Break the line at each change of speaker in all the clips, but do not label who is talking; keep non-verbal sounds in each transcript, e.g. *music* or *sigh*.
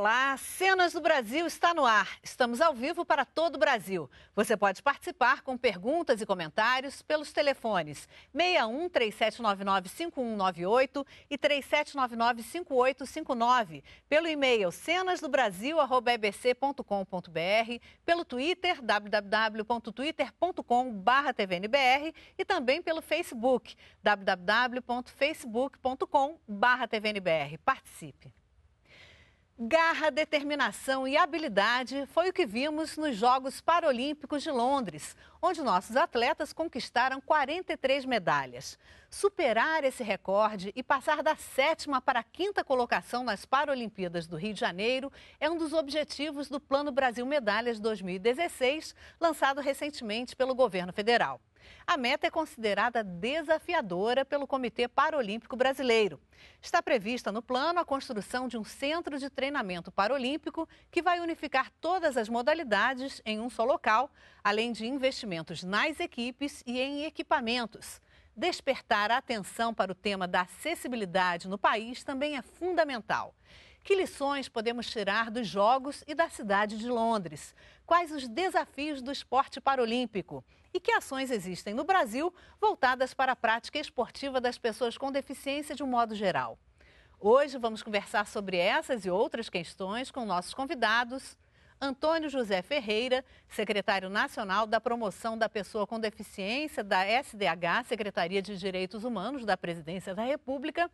Olá, Cenas do Brasil está no ar. Estamos ao vivo para todo o Brasil. Você pode participar com perguntas e comentários pelos telefones 61 3799 5198 e 3799 5859, pelo e-mail cenasdobrasil@ebc.com.br, pelo Twitter www.twitter.com/tvnbr e também pelo Facebook www.facebook.com/tvnbr. Participe. Garra, determinação e habilidade foi o que vimos nos Jogos Paralímpicos de Londres, onde nossos atletas conquistaram 43 medalhas. Superar esse recorde e passar da sétima para a quinta colocação nas Paralimpíadas do Rio de Janeiro é um dos objetivos do Plano Brasil Medalhas 2016, lançado recentemente pelo governo federal. A meta é considerada desafiadora pelo Comitê Paralímpico Brasileiro. Está prevista no plano a construção de um centro de treinamento paralímpico que vai unificar todas as modalidades em um só local, além de investimentos nas equipes e em equipamentos. Despertar a atenção para o tema da acessibilidade no país também é fundamental. Que lições podemos tirar dos Jogos e da cidade de Londres? Quais os desafios do esporte paralímpico? e que ações existem no Brasil voltadas para a prática esportiva das pessoas com deficiência de um modo geral. Hoje vamos conversar sobre essas e outras questões com nossos convidados. Antônio José Ferreira, secretário nacional da Promoção da Pessoa com Deficiência da SDH, Secretaria de Direitos Humanos da Presidência da República,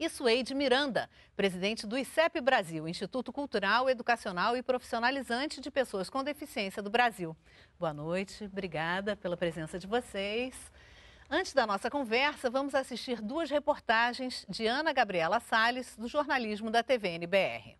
e Suede Miranda, presidente do ICEP Brasil, Instituto Cultural, Educacional e Profissionalizante de Pessoas com Deficiência do Brasil. Boa noite, obrigada pela presença de vocês. Antes da nossa conversa, vamos assistir duas reportagens de Ana Gabriela Salles, do jornalismo da TVNBR.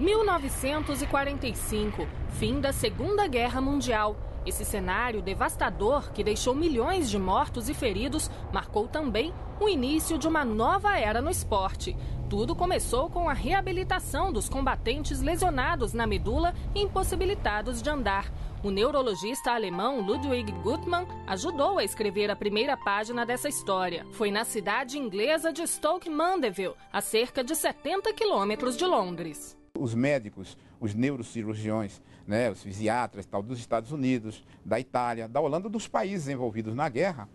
1945, fim da Segunda Guerra Mundial. Esse cenário devastador, que deixou milhões de mortos e feridos, marcou também o início de uma nova era no esporte. Tudo começou com a reabilitação dos combatentes lesionados na medula e impossibilitados de andar. O neurologista alemão Ludwig Gutmann ajudou a escrever a primeira página dessa história. Foi na cidade inglesa de Stoke Mandeville, a cerca de 70 quilômetros de Londres.
Os médicos, os neurocirurgiões, né, os fisiatras tal, dos Estados Unidos, da Itália, da Holanda, dos países envolvidos na guerra,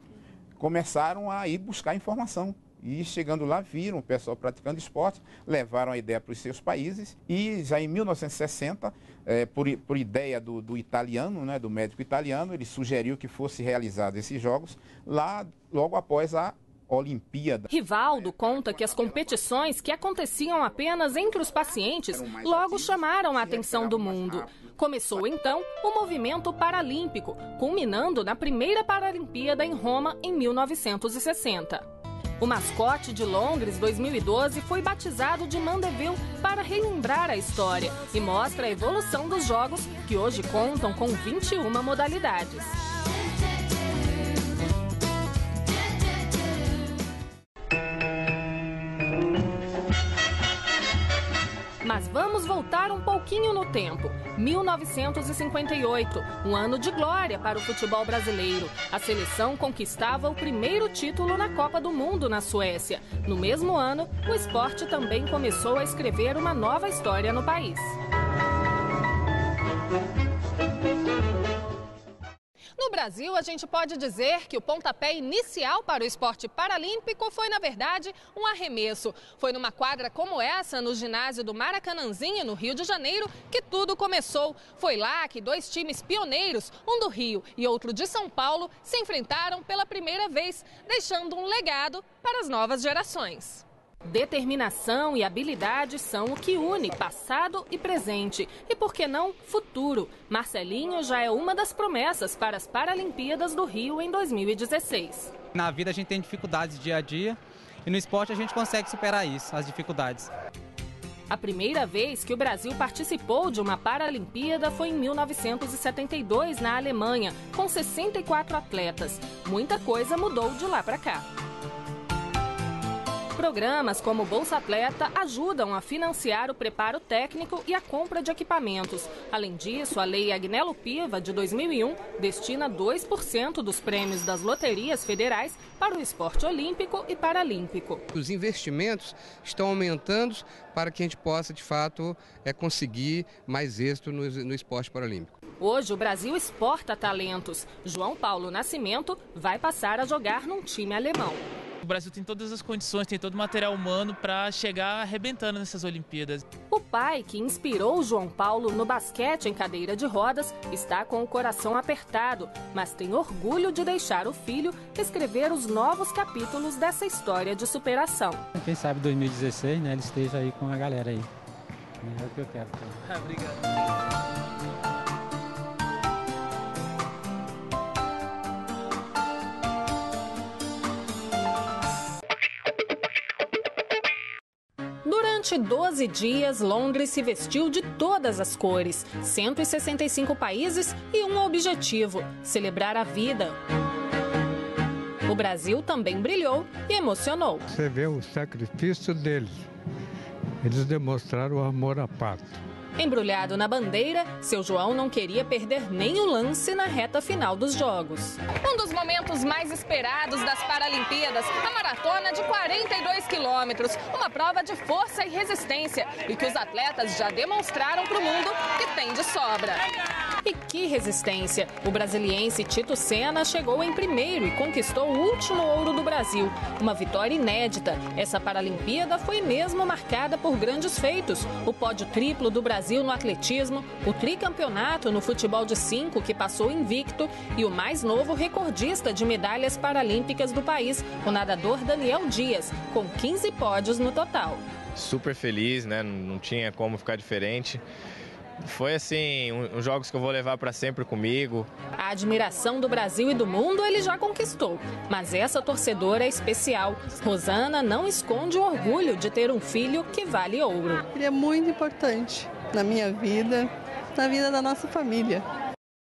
começaram a ir buscar informação. E chegando lá, viram o pessoal praticando esporte, levaram a ideia para os seus países. E já em 1960, é, eh, por, por, ideia do, do italiano, né, do médico italiano, ele sugeriu que fosse realizados esses jogos lá logo após a Olimpíada.
Rivaldo conta que as competições que aconteciam apenas entre os pacientes logo chamaram a atenção do mundo. Começou então o movimento paralímpico, culminando na primeira Paralimpíada em Roma em 1960. O mascote de Londres 2012 foi batizado de Mandeville para relembrar a história e mostra a evolução dos jogos que hoje contam com 21 modalidades. Mas vamos voltar um pouquinho no tempo. 1958, um ano de glória para o futebol brasileiro. A seleção conquistava o primeiro título na Copa do Mundo na Suécia. No mesmo ano, o esporte também começou a escrever uma nova história no país. No Brasil, a gente pode dizer que o pontapé inicial para o esporte paralímpico foi, na verdade, um arremesso. Foi numa quadra como essa, no ginásio do Maracanãzinho, no Rio de Janeiro, que tudo começou. Foi lá que dois times pioneiros, um do Rio e outro de São Paulo, se enfrentaram pela primeira vez, deixando um legado para as novas gerações. Determinação e habilidade são o que une passado e presente. E por que não futuro? Marcelinho já é uma das promessas para as Paralimpíadas do Rio em 2016.
Na vida a gente tem dificuldades dia a dia e no esporte a gente consegue superar isso, as
dificuldades.
A primeira vez que o Brasil participou de uma Paralimpíada foi em 1972 na Alemanha, com 64 atletas. Muita coisa mudou de lá para cá. Programas como Bolsa Atleta ajudam a financiar o preparo técnico e a compra de equipamentos. Além disso, a Lei Agnello Piva, de 2001, destina 2% dos prêmios das loterias federais para o esporte olímpico e paralímpico.
Os investimentos estão aumentando para que a gente possa, de fato, é, conseguir mais êxito no, no
esporte paralímpico.
Hoje o Brasil exporta talentos. João Paulo Nascimento vai passar a jogar num time alemão.
O Brasil tem todas as condições, tem todo o material humano para
chegar arrebentando nessas Olimpíadas.
O pai, que inspirou João Paulo no basquete em cadeira de rodas, está com o coração apertado, mas tem orgulho de deixar o filho escrever os novos capítulos dessa história de superação.
Quem sabe 2016,
né, ele esteja aí com a galera aí. É o que eu quero.
Ah, obrigado.
Durante 12 dias, Londres se vestiu de todas as cores, 165 países e um objetivo: celebrar a vida. O Brasil também brilhou e emocionou.
Você vê o sacrifício deles. Eles demonstraram o amor à pátria.
Embrulhado na bandeira, seu João não queria perder nem o lance na reta final dos Jogos. Um dos momentos mais esperados das Paralimpíadas, a maratona de 42 quilômetros. Uma prova de força e resistência e que os atletas já demonstraram para o mundo que tem de sobra. E que resistência! O brasiliense Tito Senna chegou em primeiro e conquistou o último ouro do Brasil. Uma vitória inédita. Essa Paralimpíada foi mesmo marcada por grandes feitos: o pódio triplo do Brasil no atletismo, o tricampeonato no futebol de cinco, que passou invicto, e o mais novo recordista de medalhas paralímpicas do país, o nadador Daniel Dias, com 15 pódios no total.
Super feliz, né? Não tinha como ficar diferente foi assim,
um, um jogos que eu vou levar para sempre comigo.
A admiração do Brasil e do mundo ele já conquistou, mas essa torcedora é especial. Rosana não esconde o orgulho de ter um filho que vale ouro. Ele é muito
importante na minha vida, na
vida da nossa família.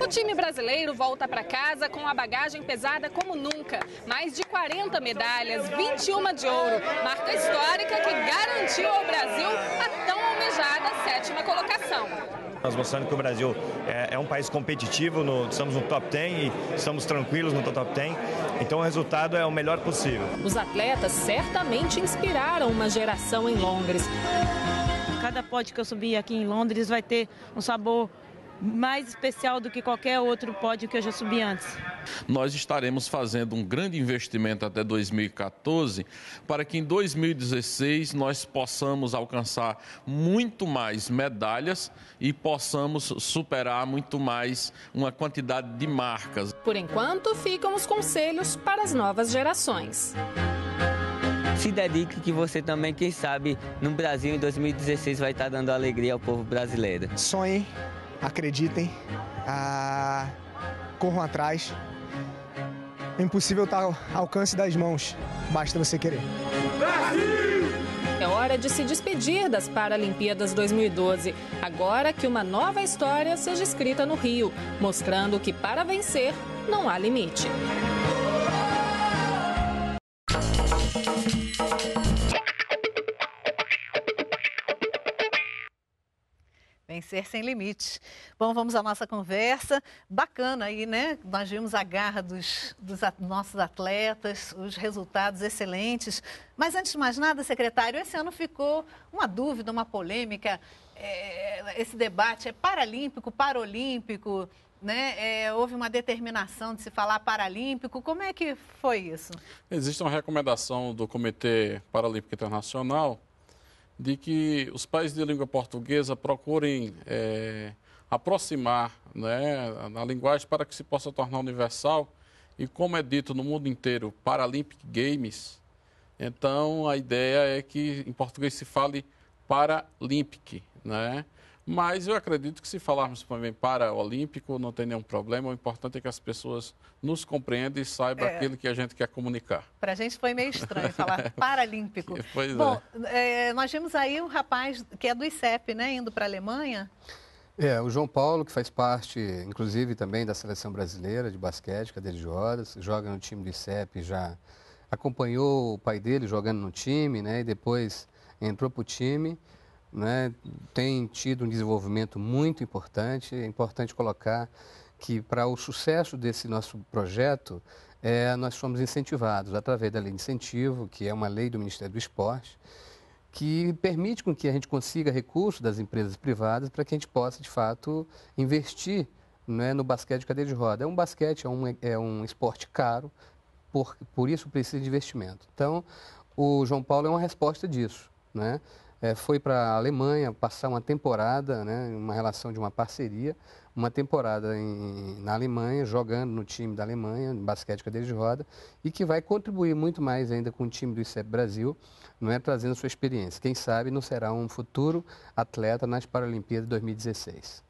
O time brasileiro volta para casa com a bagagem pesada como nunca. Mais de 40 medalhas, 21 de ouro. Marca histórica que garantiu ao Brasil a tão almejada sétima colocação.
Nós mostrando que o Brasil
é, é um país competitivo, no, estamos no top 10 e estamos tranquilos no top 10.
Então o resultado é o melhor possível.
Os atletas certamente inspiraram uma geração em Londres. Cada pódio que eu subir aqui em Londres vai ter um sabor mais especial do que qualquer outro pódio que eu já subi antes.
Nós estaremos fazendo um grande investimento até 2014 para que em 2016 nós possamos alcançar muito mais medalhas e possamos superar muito mais uma quantidade de marcas.
Por enquanto, ficam os conselhos para as novas gerações
se dedique que você também, quem sabe, no Brasil em 2016 vai estar dando alegria ao povo brasileiro. Sonhe
acreditem, ah, corram atrás. É impossível estar ao alcance das mãos, basta você querer. Brasil!
É hora de se despedir das Paralimpíadas 2012, agora que uma nova história seja escrita no Rio, mostrando que para vencer não há limite.
Sem Limites. Bom, vamos à nossa conversa. Bacana aí, né? Nós vimos a garra dos, dos at nossos atletas, os resultados excelentes. Mas antes de mais nada, secretário, esse ano ficou uma dúvida, uma polêmica. É, esse debate é paralímpico, parolímpico, né? É, houve uma determinação de se falar paralímpico. Como é que foi isso?
Existe uma recomendação do Comitê Paralímpico Internacional de que os países de língua portuguesa procurem é, aproximar né, a linguagem para que se possa tornar universal. E como é dito no mundo inteiro, Paralympic Games, então a ideia é que em português se fale Paralympic, né? Mas eu acredito que se falarmos também para olímpico, não tem nenhum problema. O importante é que as pessoas nos compreendam e saibam é. aquilo que a gente quer comunicar.
Para a gente foi meio estranho falar *laughs*
paralímpico. *laughs* Pois Bom,
é. É, nós vimos aí um rapaz que é do ICEP, né, indo para a Alemanha.
É, o João
Paulo, que faz parte, inclusive, também da seleção brasileira de basquete, cadeira de horas, joga no time do ICEP, já acompanhou o pai dele jogando no time, né, e depois entrou para o time né, tem tido um desenvolvimento muito importante. É importante colocar que, para o sucesso desse nosso projeto, é, nós somos incentivados através da lei de incentivo, que é uma lei do Ministério do Esporte, que permite com que a gente consiga recursos das empresas privadas para que a gente possa, de fato, investir né, no basquete de cadeira de roda. É um basquete, é um, é um esporte caro, por, por isso precisa de investimento. Então, o João Paulo é uma resposta disso. Né? é, foi para a Alemanha passar uma temporada, né, uma relação de uma parceria, uma temporada em, na Alemanha, jogando no time da Alemanha, basquete cadeira de roda, e que vai contribuir muito mais ainda com o time do ICEP Brasil, não é, trazendo sua experiência. Quem sabe não será um futuro atleta nas Paralimpíadas 2016.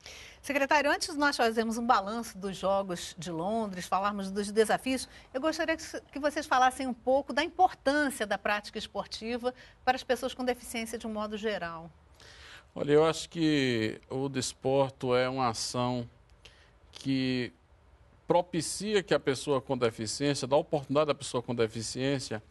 Secretário, antes de nós fazermos um balanço dos Jogos de Londres, falarmos dos desafios, eu gostaria que vocês falassem um pouco da importância da prática esportiva para as pessoas com deficiência de um modo geral.
Olha, eu acho que o desporto é uma ação que propicia que a pessoa com deficiência, dá a oportunidade à pessoa com deficiência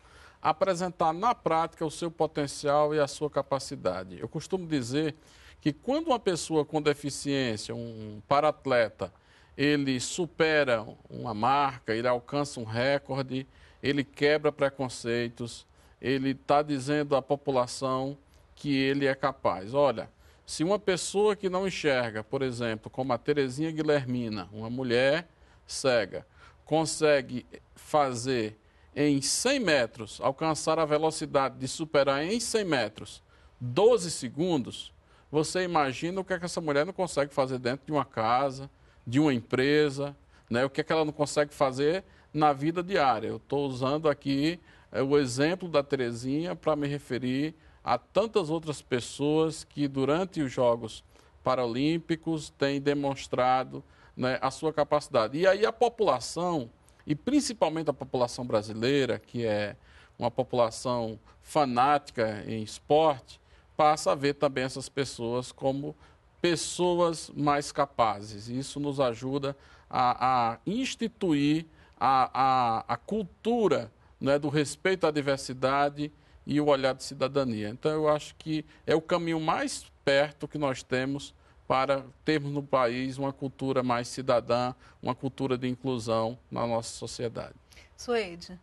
apresentar na prática o seu potencial e a sua capacidade. Eu costumo dizer que quando uma pessoa com deficiência, um paratleta, ele supera uma marca, ele alcança um recorde, ele quebra preconceitos, ele está dizendo à população que ele é capaz. Olha, se uma pessoa que não enxerga, por exemplo, como a Terezinha Guilhermina, uma mulher cega, consegue fazer em 100 metros, alcançar a velocidade de superar em 100 metros 12 segundos, você imagina o que, é que essa mulher não consegue fazer dentro de uma casa, de uma empresa, né? o que, é que ela não consegue fazer na vida diária. Eu estou usando aqui é, o exemplo da Terezinha para me referir a tantas outras pessoas que durante os Jogos Paralímpicos têm demonstrado né, a sua capacidade. E aí a população, e principalmente a população brasileira, que é uma população fanática em esporte, passa a ver também essas pessoas como pessoas mais capazes. Isso nos ajuda a, a instituir a, a, a cultura né, do respeito à diversidade e o olhar de cidadania. Então, eu acho que é o caminho mais perto que nós temos para termos no país uma cultura mais cidadã, uma cultura de inclusão na nossa sociedade.
Suede.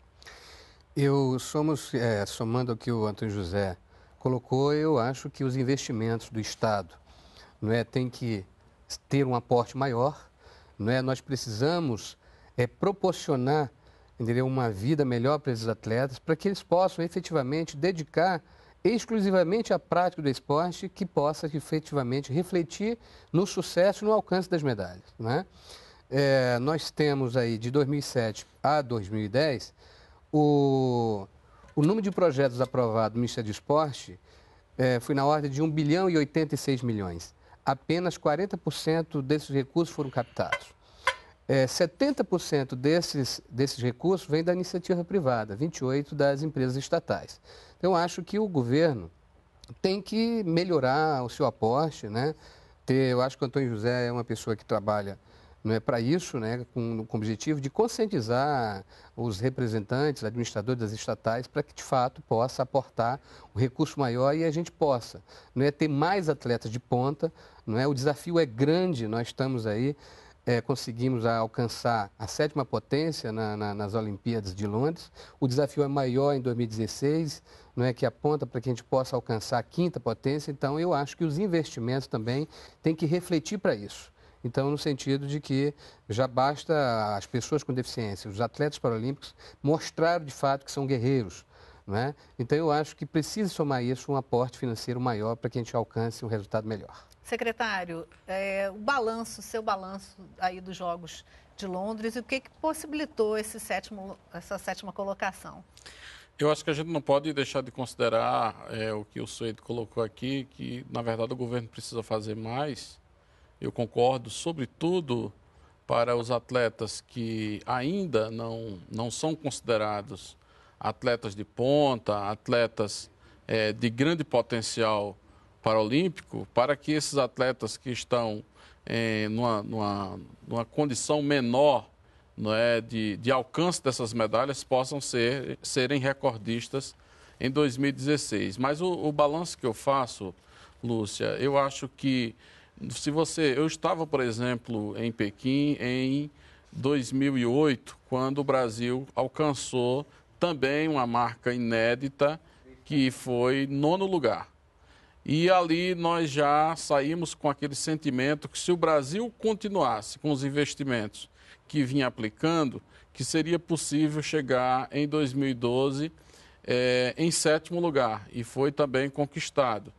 Eu somos, é, somando que o Antônio José colocou, eu acho que os investimentos do Estado não é, tem que ter um aporte maior. Não é? Nós precisamos é, proporcionar entendeu? uma vida melhor para esses atletas, para que eles possam efetivamente dedicar exclusivamente à prática do esporte que possa efetivamente refletir no sucesso e no alcance das medalhas. Né? É, nós temos aí de 2007 a 2010 o o número de projetos aprovados no Ministério do Esporte é, foi na ordem de 1 bilhão e 86 milhões. Apenas 40% desses recursos foram captados. É, 70% desses, desses recursos vem da iniciativa privada, 28% das empresas estatais. Então, acho que o governo tem que melhorar o seu aporte, né? Ter, eu acho que o Antônio José é uma pessoa que trabalha é né, para isso, né, com, com o objetivo de conscientizar os representantes, administradores das estatais, para que de fato possa aportar um recurso maior e a gente possa é ter mais atletas de ponta. é. o desafio é grande, nós estamos aí, é, conseguimos alcançar a sétima potência na, na, nas Olimpíadas de Londres. O desafio é maior em 2016, não é que aponta para que a gente possa alcançar a quinta potência. Então, eu acho que os investimentos também têm que refletir para isso. Então, no sentido de que já basta as pessoas com deficiência, os atletas paralímpicos, mostrar de fato que são guerreiros. Né? Então, eu acho que precisa somar isso um aporte financeiro maior para que a gente alcance um resultado melhor.
Secretário, é, o balanço, seu balanço aí dos Jogos de Londres e o que, que possibilitou esse sétimo, essa sétima colocação?
Eu acho que a gente não pode deixar de considerar é, o que o Suede colocou aqui, que na verdade o governo precisa fazer mais eu concordo, sobretudo para os atletas que ainda não, não são considerados atletas de ponta, atletas é, de grande potencial paralímpico, para que esses atletas que estão é, numa, numa, numa condição menor não é, de, de alcance dessas medalhas possam ser, serem recordistas em 2016. Mas o, o balanço que eu faço, Lúcia, eu acho que se você, eu estava, por exemplo, em Pequim em 2008, quando o Brasil alcançou também uma marca inédita que foi nono lugar. E ali nós já saímos com aquele sentimento que se o Brasil continuasse com os investimentos que vinha aplicando, que seria possível chegar em 2012 é, eh, em sétimo lugar e foi também conquistado.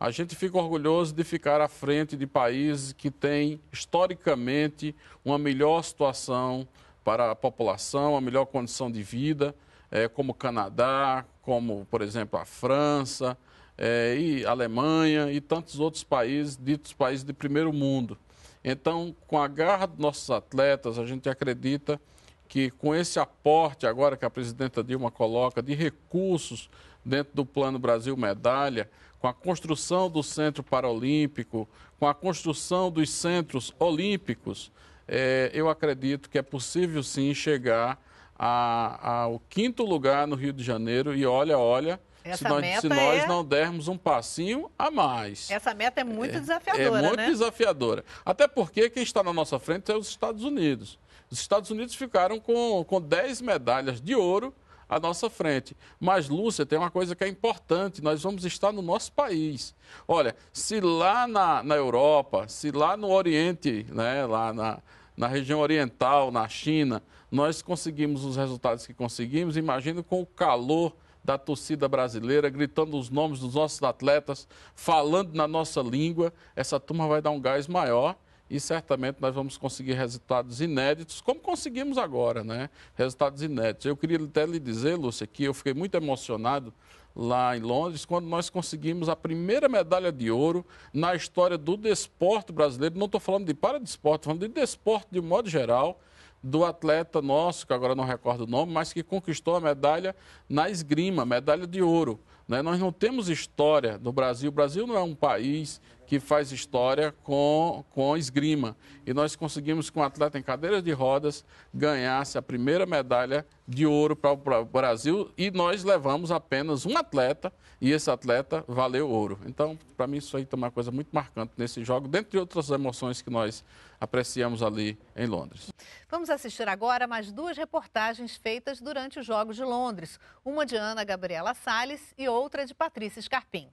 A gente fica orgulhoso de ficar à frente de países que têm, historicamente, uma melhor situação para a população, uma melhor condição de vida, é, como o Canadá, como, por exemplo, a França, é, e Alemanha e tantos outros países, ditos países de primeiro mundo. Então, com a garra dos nossos atletas, a gente acredita que com esse aporte agora que a presidenta Dilma coloca de recursos dentro do Plano Brasil Medalha, com a construção do Centro Paralímpico, com a construção dos centros olímpicos, é, eu acredito que é possível sim chegar a, ao quinto lugar no Rio de Janeiro e olha, olha. se nós, se nós é... não dermos um passinho a mais.
Essa meta é muito é, é desafiadora. É muito né?
desafiadora. Até porque quem está na nossa frente é os Estados Unidos. Os Estados Unidos ficaram com, com 10 medalhas de ouro à nossa frente. Mas, Lúcia, tem uma coisa que é importante: nós vamos estar no nosso país. Olha, se lá na, na Europa, se lá no Oriente, né, lá na, na região oriental, na China, nós conseguimos os resultados que conseguimos, imagino com o calor da torcida brasileira, gritando os nomes dos nossos atletas, falando na nossa língua, essa turma vai dar um gás maior e certamente nós vamos conseguir resultados inéditos, como conseguimos agora, né? Resultados inéditos. Eu queria até lhe dizer, Lúcia, que eu fiquei muito emocionado lá em Londres quando nós conseguimos a primeira medalha de ouro na história do desporto brasileiro. Não estou falando de para desporto, falando de desporto de modo geral do atleta nosso, que agora não recordo o nome, mas que conquistou a medalha na esgrima, medalha de ouro. Né? Nós não temos história no Brasil. O Brasil não é um país que faz história com, com esgrima. E nós conseguimos, com um atleta em cadeira de rodas, ganhasse a primeira medalha de ouro para o Brasil e nós levamos apenas um atleta e esse atleta valeu ouro. Então, para mim, isso aí é uma coisa muito marcante nesse jogo, dentre outras emoções que nós apreciamos ali em Londres.
Vamos assistir agora mais duas reportagens feitas durante os Jogos de Londres, uma de Ana Gabriela Salles e outra outra de Patrícia Scarpim.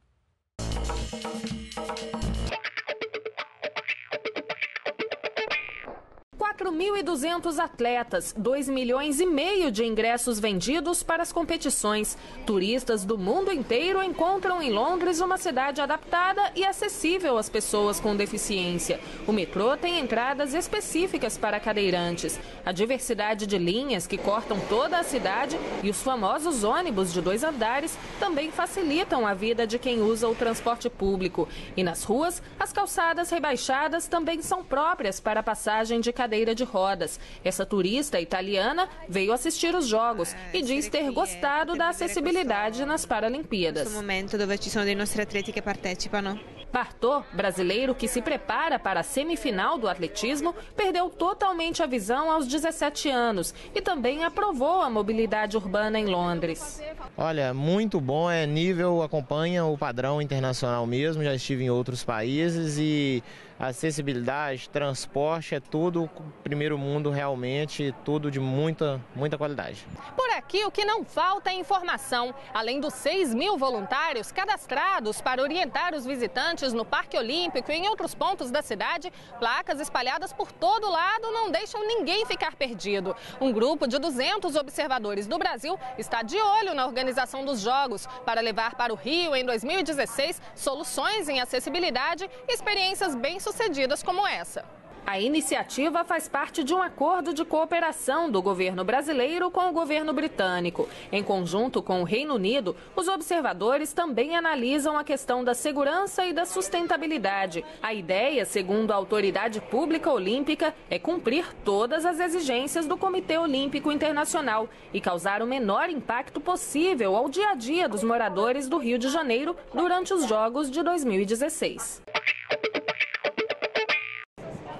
4.200 atletas, 2 milhões e meio de ingressos vendidos para as competições. Turistas do mundo inteiro encontram em Londres uma cidade adaptada e acessível às pessoas com deficiência. O metrô tem entradas específicas para cadeirantes. A diversidade de linhas que cortam toda a cidade e os famosos ônibus de dois andares também facilitam a vida de quem usa o transporte público. E nas ruas, as calçadas rebaixadas também são próprias para a passagem de cadeiras cadeira de rodas. Essa turista italiana veio assistir os jogos ah, e diz ter gostado da acessibilidade nas Paralimpíadas. momento onde ci sono dei nostri atleti che partecipano. Bartô, brasileiro que se prepara para a semifinal do atletismo, perdeu totalmente a visão aos 17 anos e também aprovou a mobilidade urbana em Londres.
Olha, muito bom, é nível, acompanha o padrão internacional mesmo, já estive em outros países e acessibilidade, transporte, é tudo primeiro mundo realmente, tudo de muita, muita qualidade.
Por aqui o que não falta é informação. Além dos 6 mil voluntários cadastrados para orientar os visitantes no Parque Olímpico e em outros pontos da cidade, placas espalhadas por todo lado não deixam ninguém ficar perdido. Um grupo de 200 observadores do Brasil está de olho na organização dos Jogos para levar para o Rio em 2016 soluções em acessibilidade e experiências bem bem-sucedidas como essa. A iniciativa faz parte de um acordo de cooperação do governo brasileiro com o governo britânico. Em conjunto com o Reino Unido, os observadores também analisam a questão da segurança e da sustentabilidade. A ideia, segundo a autoridade pública olímpica, é cumprir todas as exigências do Comitê Olímpico Internacional e causar o menor impacto possível ao dia a dia dos moradores do Rio de Janeiro durante os Jogos
de 2016.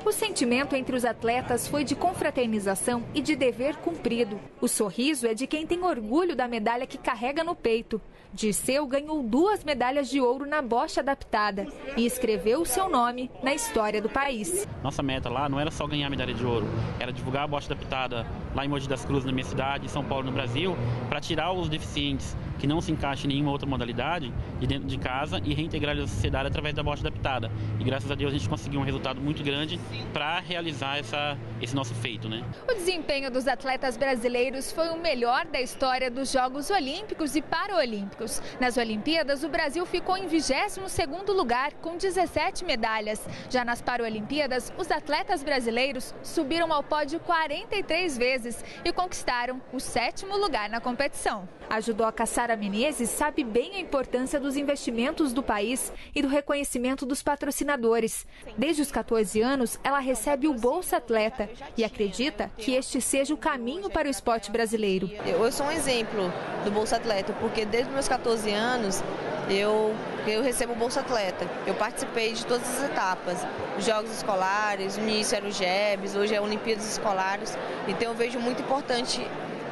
O sentimento entre os atletas foi de confraternização e de dever cumprido. O sorriso é de quem tem orgulho da medalha que carrega no peito. Dirceu ganhou duas medalhas de ouro na bocha adaptada e escreveu o seu nome na história do país.
Nossa meta lá não era só ganhar medalha de ouro, era divulgar a bocha adaptada lá em Mogi das Cruzes, na minha cidade, em São Paulo, no Brasil, para tirar os deficientes que não se encaixe em nenhuma outra modalidade de dentro de casa e reintegrar a sociedade através da bosta adaptada. E graças a Deus a gente conseguiu um resultado muito grande para realizar essa, esse nosso feito. Né?
O desempenho dos atletas brasileiros foi o melhor da história dos Jogos Olímpicos e Paralímpicos. Nas Olimpíadas, o Brasil ficou em 22º lugar com 17 medalhas. Já nas Paralimpíadas, os atletas brasileiros subiram ao pódio 43 vezes e conquistaram o sétimo lugar na competição. A caçar Sara Menezes sabe bem a importância dos investimentos do país e do reconhecimento dos patrocinadores. Desde os 14 anos, ela recebe o Bolsa Atleta e acredita que este seja o caminho para o esporte brasileiro. Eu sou um exemplo do Bolsa Atleta, porque desde meus 14 anos eu, eu recebo
o Bolsa Atleta. Eu participei de todas as etapas, jogos escolares, no início era o Jebs, hoje é Olimpíadas Escolares, então eu vejo muito importante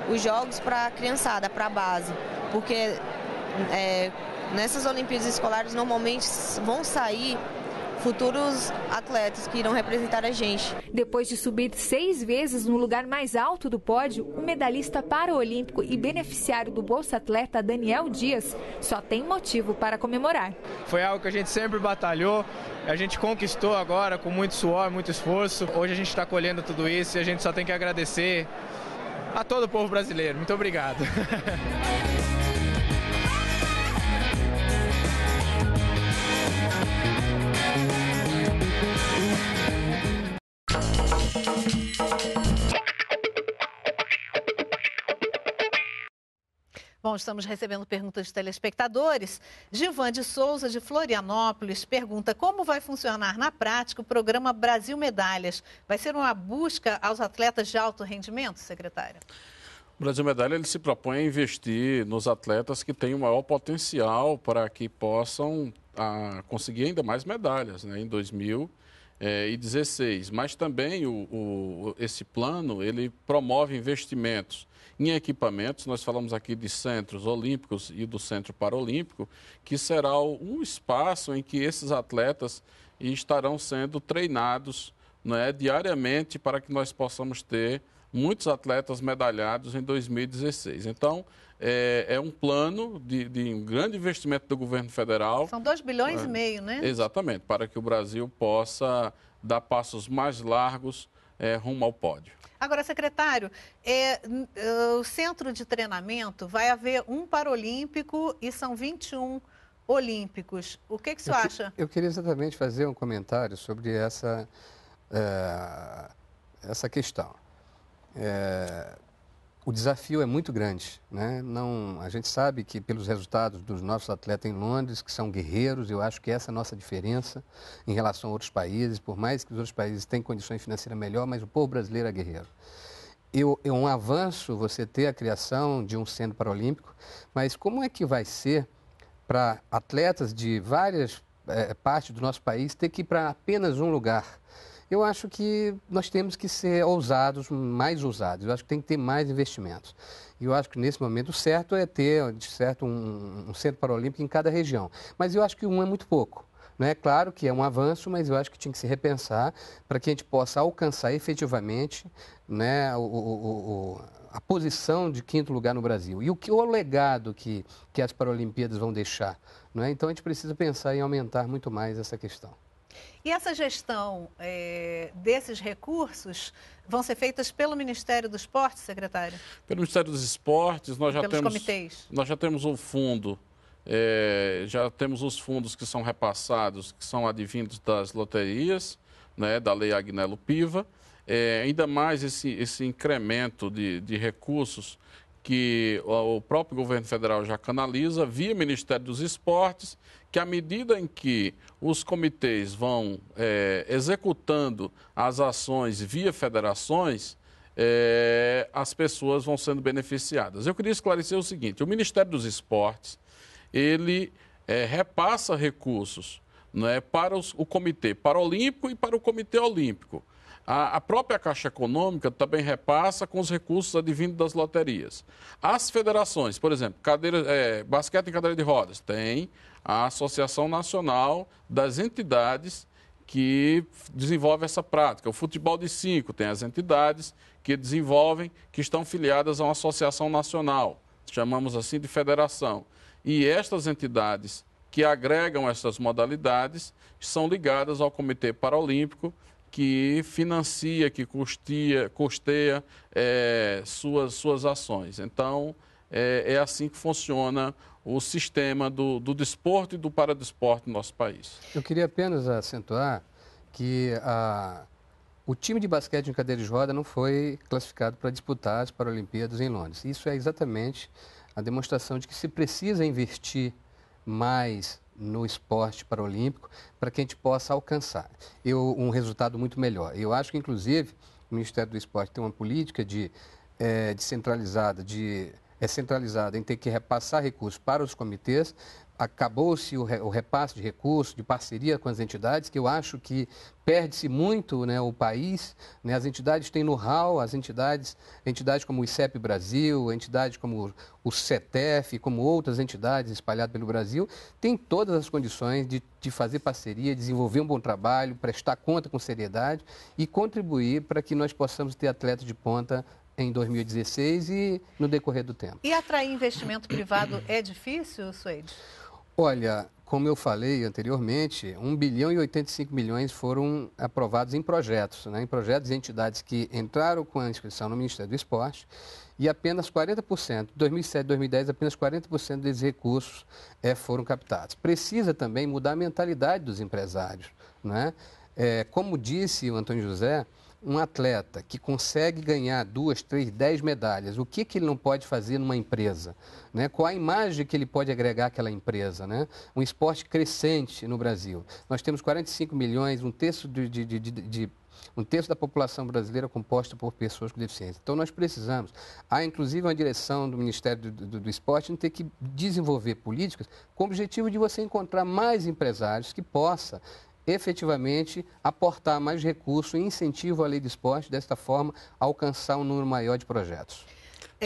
os jogos para a criançada, para a base, porque é, nessas Olimpíadas Escolares normalmente
vão sair futuros atletas que irão representar a gente. Depois de subir seis vezes no lugar mais alto do pódio, o medalhista paraolímpico e beneficiário do Bolsa Atleta Daniel Dias só tem motivo para comemorar. Foi algo que a gente sempre batalhou, a gente conquistou agora com muito suor, muito esforço. Hoje a gente
está colhendo tudo isso e a gente só tem que agradecer a todo o povo brasileiro. Muito obrigado. *laughs*
Bom, estamos recebendo perguntas de telespectadores. Givan de Souza, de Florianópolis, pergunta como vai funcionar na prática o programa Brasil Medalhas. Vai ser uma busca aos atletas de alto rendimento, secretária?
O Brasil Medalha ele se propõe a investir nos atletas que têm o maior potencial para que possam a, ah, conseguir ainda mais medalhas né, em 2016. Eh, Mas também o, o, esse plano ele promove investimentos em equipamentos, nós falamos aqui de centros olímpicos e do centro paralímpico, que será um espaço em que esses atletas estarão sendo treinados né, diariamente para que nós possamos ter muitos atletas medalhados em 2016. Então, é, é um plano de, de, um grande investimento do governo federal. São
2 bilhões é, e meio, né?
Exatamente, para que o Brasil possa dar passos mais largos é, rumo ao pódio.
Agora, secretário, é, é, o centro de treinamento vai haver um paralímpico e são 21 olímpicos. O que, que o senhor acha?
Eu queria exatamente fazer um comentário sobre essa, é, essa questão. É, o desafio é muito grande. Né? Não, a gente sabe que, pelos resultados dos nossos atletas em Londres, que são guerreiros, eu acho que essa é a nossa diferença em relação a outros países. Por mais que os outros países tenham condições financeiras melhor, mas o povo brasileiro é guerreiro. Eu, é um avanço você ter a criação de um centro paralímpico, mas como é que vai ser para atletas de várias é, partes do nosso país ter que ir para apenas um lugar? Eu acho que nós temos que ser ousados, mais ousados. Eu acho que tem que ter mais investimentos. E eu acho que nesse momento o certo é ter, de certo, um, um centro paralímpico em cada região. Mas eu acho que um é muito pouco. é Claro que é um avanço, mas eu acho que tinha que se repensar para que a gente possa alcançar efetivamente né, o, o, o, a posição de quinto lugar no Brasil. E o, que, o legado que, que as Paralimpíadas vão deixar. Né? Então a gente precisa pensar em aumentar muito mais essa questão.
E essa gestão é, desses recursos vão ser feitas pelo Ministério dos Esportes, secretário?
Pelo Ministério dos Esportes, nós já Pelos temos. Comitês. Nós já temos um fundo. É, já temos os fundos que são repassados, que são advindos das loterias, né, da Lei Agnello Piva. É, ainda mais esse, esse incremento de, de recursos que o próprio governo federal já canaliza via Ministério dos Esportes, que à medida em que os comitês vão é, executando as ações via federações, é, as pessoas vão sendo beneficiadas. Eu queria esclarecer o seguinte: o Ministério dos Esportes ele é, repassa recursos né, para os, o Comitê Olímpico e para o Comitê Olímpico. A, própria Caixa Econômica também repassa com os recursos advindos das loterias. As federações, por exemplo, cadeira, é, basquete em cadeira de rodas, tem a Associação Nacional das Entidades que desenvolve essa prática. O futebol de cinco tem as entidades que desenvolvem, que estão filiadas a uma associação nacional, chamamos assim de federação. E estas entidades que agregam essas modalidades são ligadas ao Comitê Paralímpico que financia, que custia, custeia é, suas, suas ações. Então, é, é, assim que funciona o sistema do, do desporto e do paradesporto no nosso país.
Eu queria apenas acentuar que a, ah, o time de basquete em cadeira de roda não foi classificado para disputar as Paralimpíadas em Londres. Isso é exatamente a demonstração de que se precisa investir mais no esporte paralímpico para que a gente possa alcançar eu, um resultado muito melhor. Eu acho que, inclusive, o Ministério do Esporte tem uma política de, é, de centralizada, de é centralizada em ter que repassar recursos para os comitês, acabou-se o, re, o, repasse de recursos, de parceria com as entidades, que eu acho que perde-se muito né, o país. Né, as entidades têm know-how, as entidades, entidades como o ICEP Brasil, entidades como o CETEF, como outras entidades espalhadas pelo Brasil, têm todas as condições de, de fazer parceria, desenvolver um bom trabalho, prestar conta com seriedade e contribuir para que nós possamos ter atletas de ponta em 2016 e no decorrer do tempo.
E atrair investimento privado é difícil, Suede?
Olha, como eu falei anteriormente, 1 bilhão e 85 milhões foram aprovados em projetos, né? em projetos e entidades que entraram com a inscrição no Ministério do Esporte e apenas 40%, 2007 2010, apenas 40% desses recursos é, foram captados. Precisa também mudar a mentalidade dos empresários. Né? É, como disse o Antônio José, um atleta que consegue ganhar duas, três, dez medalhas, o que, que ele não pode fazer numa empresa? Né? Qual a imagem que ele pode agregar àquela empresa? Né? Um esporte crescente no Brasil. Nós temos 45 milhões, um terço de, de, de, de um terço da população brasileira composta por pessoas com deficiência. Então, nós precisamos. Há, inclusive, uma direção do Ministério do, do, do Esporte em ter que desenvolver políticas com o objetivo de você encontrar mais empresários que possam efetivamente aportar mais recursos e incentivo à lei do esporte, desta forma, alcançar um número maior de projetos.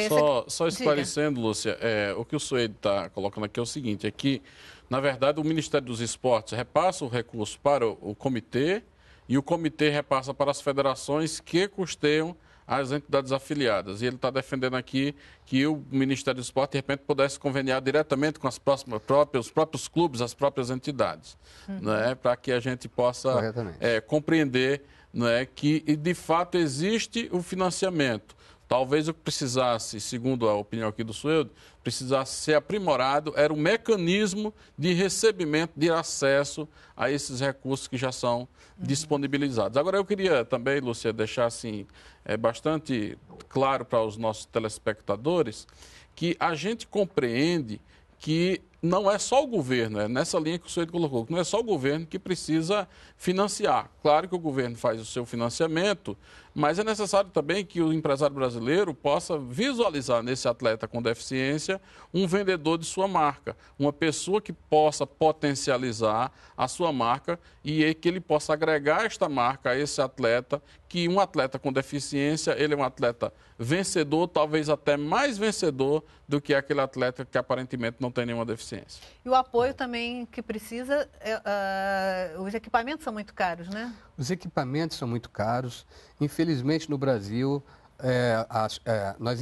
Só, só esclarecendo, Lúcia, é, o que o Suede está colocando aqui é o seguinte, é que, na verdade, o Ministério dos Esportes repassa o recurso para o, o comitê e o comitê repassa para as federações que custeiam às entidades afiliadas. E ele está defendendo aqui que o Ministério do Esporte, de repente, pudesse conveniar diretamente com as próximas próprias, os próprios clubes, as próprias entidades, uhum. né, para que a gente possa é, compreender né, que, de fato, existe o financiamento. Talvez o que precisasse, segundo a opinião aqui do Sueldo, precisasse ser aprimorado era o mecanismo de recebimento, de acesso a esses recursos que já são uhum. disponibilizados. Agora, eu queria também, Lúcia, deixar assim, é, bastante claro para os nossos telespectadores que a gente compreende que não é só o governo, é nessa linha que o senhor colocou, não é só o governo que precisa financiar. Claro que o governo faz o seu financiamento, mas é necessário também que o empresário brasileiro possa visualizar nesse atleta com deficiência um vendedor de sua marca, uma pessoa que possa potencializar a sua marca e é que ele possa agregar esta marca a esse atleta, que um atleta com deficiência, ele é um atleta vencedor, talvez até mais vencedor do que aquele atleta que aparentemente não tem nenhuma deficiência deficiência.
E o apoio também que precisa, uh, os equipamentos são muito caros, né?
Os equipamentos são muito caros.
Infelizmente, no Brasil, é, as, é, nós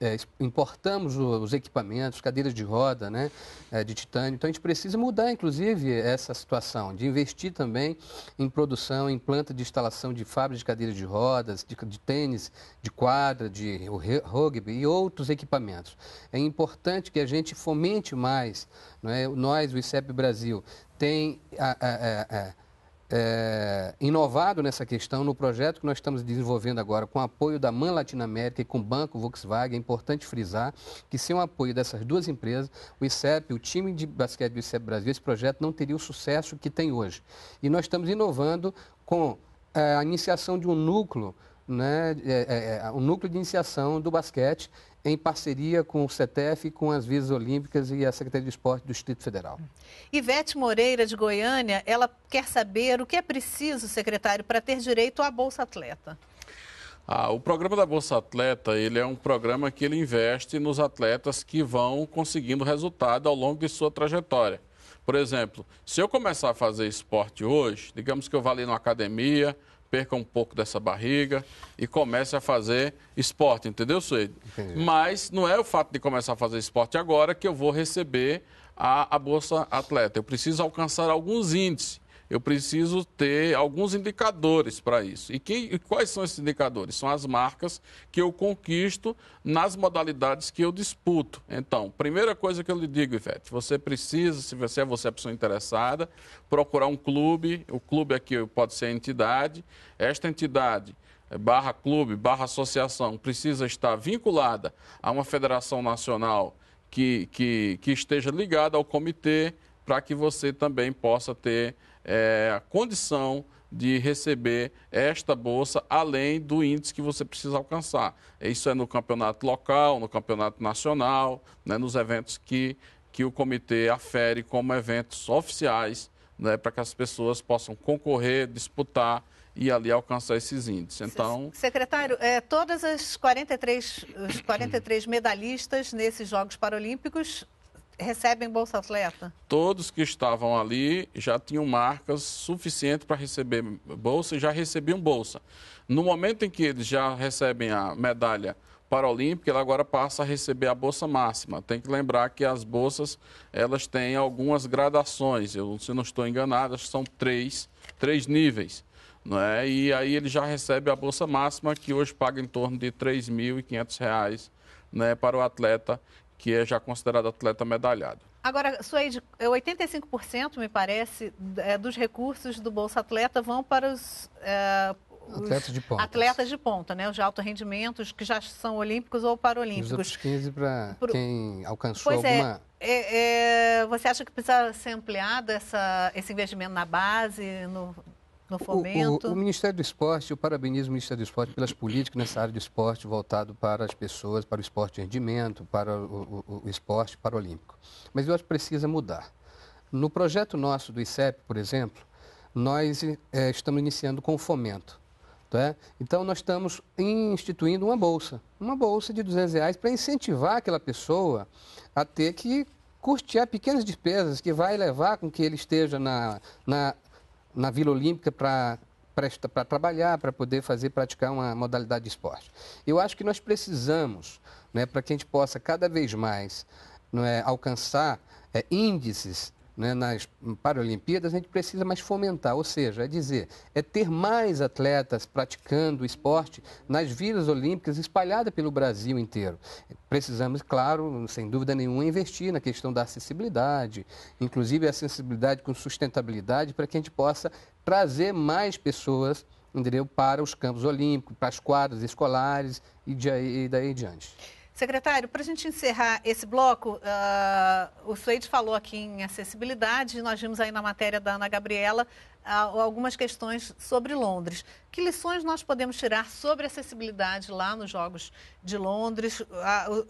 é, importamos os equipamentos, cadeiras de roda, né, é, de titânio. Então a gente precisa mudar, inclusive, essa situação, de investir também em produção, em planta de instalação de fábrica de cadeiras de rodas, de, de tênis, de quadra, de rugby e outros equipamentos. É importante que a gente fomente mais. Não é? Nós, o ICEP Brasil, tem. A, a, a, é, inovado nessa questão no projeto que nós estamos desenvolvendo agora com o apoio da MAN Latinoamérica e com o Banco Volkswagen. É importante frisar que sem o apoio dessas duas empresas, o ICEP, o time de basquete do ICEP Brasil, esse projeto não teria o sucesso que tem hoje. E nós estamos inovando com é, a iniciação de um núcleo né, é, é, o é, núcleo de iniciação do basquete, em parceria com o CETEF, com as Vias Olímpicas e a Secretaria de Esporte do Distrito Federal.
Ivete Moreira, de Goiânia, ela quer saber o que é preciso, secretário, para ter direito à Bolsa Atleta.
Ah, o programa da Bolsa Atleta, ele é um programa que ele investe nos atletas que vão conseguindo resultado ao longo de sua trajetória. Por exemplo, se eu começar a fazer esporte hoje, digamos que eu vá ali numa academia, perca um pouco dessa barriga e comece a fazer esporte, entendeu, Suede? Entendi. Mas não é o fato de começar a fazer esporte agora que eu vou receber a, a Bolsa Atleta. Eu preciso alcançar alguns índices eu preciso ter alguns indicadores para isso. E, e, quais são esses indicadores? São as marcas que eu conquisto nas modalidades que eu disputo. Então, primeira coisa que eu lhe digo, Ivete, você precisa, se você, é você a pessoa interessada, procurar um clube. O clube aqui pode ser a entidade. Esta entidade é, barra clube, barra associação, precisa estar vinculada a uma federação nacional que, que, que esteja ligada ao comitê para que você também possa ter é, condição de receber esta bolsa, além do índice que você precisa alcançar. Isso é no campeonato local, no campeonato nacional, né, nos eventos que, que o comitê afere como eventos oficiais, né, para que as pessoas possam concorrer, disputar e ali alcançar esses índices. Então,
secretário, é, todas as 43, os 43 medalhistas nesses Jogos Paralímpicos recebem Bolsa Atleta?
Todos que estavam ali já tinham marcas suficientes para receber Bolsa e já recebiam Bolsa. No momento em que eles já recebem a medalha Paralímpica, ela agora passa a receber a bolsa máxima. Tem que lembrar que as bolsas elas têm algumas gradações. Eu, se não estou enganado, são três, três níveis. Não é? E aí ele já recebe a bolsa máxima, que hoje paga em torno de R$ 3.500 né, para o atleta que é já considerado atleta medalhado.
Agora, Suede, 85%, é, me parece, é, dos recursos do Bolsa Atleta vão para os, é, os atletas de ponta. Atletas de ponta, né? Os de alto rendimento, os que já são olímpicos ou paralímpicos. Os outros
15 para Pro... quem alcançou pois é, alguma...
É. É, é, você acha que precisa ser ampliado essa, esse investimento na base, no, no fomento? O, o, o,
Ministério do Esporte, eu parabenizo o Ministério do Esporte pelas políticas nessa área de esporte voltado para as pessoas, para o esporte de rendimento, para o, o, o esporte paralímpico. Mas eu acho que precisa mudar. No projeto nosso do ICEP, por exemplo, nós é, estamos iniciando com o fomento. Tá? Então, nós estamos instituindo uma bolsa, uma bolsa de 200 reais para incentivar aquela pessoa a ter que curtir pequenas despesas que vai levar com que ele esteja na, na na Vila Olímpica para para trabalhar, para poder fazer, praticar uma modalidade de esporte. Eu acho que nós precisamos, né, para que a gente possa cada vez mais não é, alcançar é, índices né, nas Paralimpíadas, a gente precisa mais fomentar, ou seja, é dizer, é ter mais atletas praticando esporte nas vilas olímpicas espalhadas pelo Brasil inteiro. Precisamos, claro, sem dúvida nenhuma, investir na questão da acessibilidade, inclusive a acessibilidade com sustentabilidade, para que a gente possa trazer mais pessoas entendeu? para os campos olímpicos, para as quadras escolares e daí em diante.
Secretário, para a gente encerrar esse bloco, uh, o Suede falou aqui em acessibilidade, nós vimos aí na matéria da Ana Gabriela uh, algumas questões sobre Londres. Que lições nós podemos tirar sobre acessibilidade lá nos Jogos de Londres? Uh,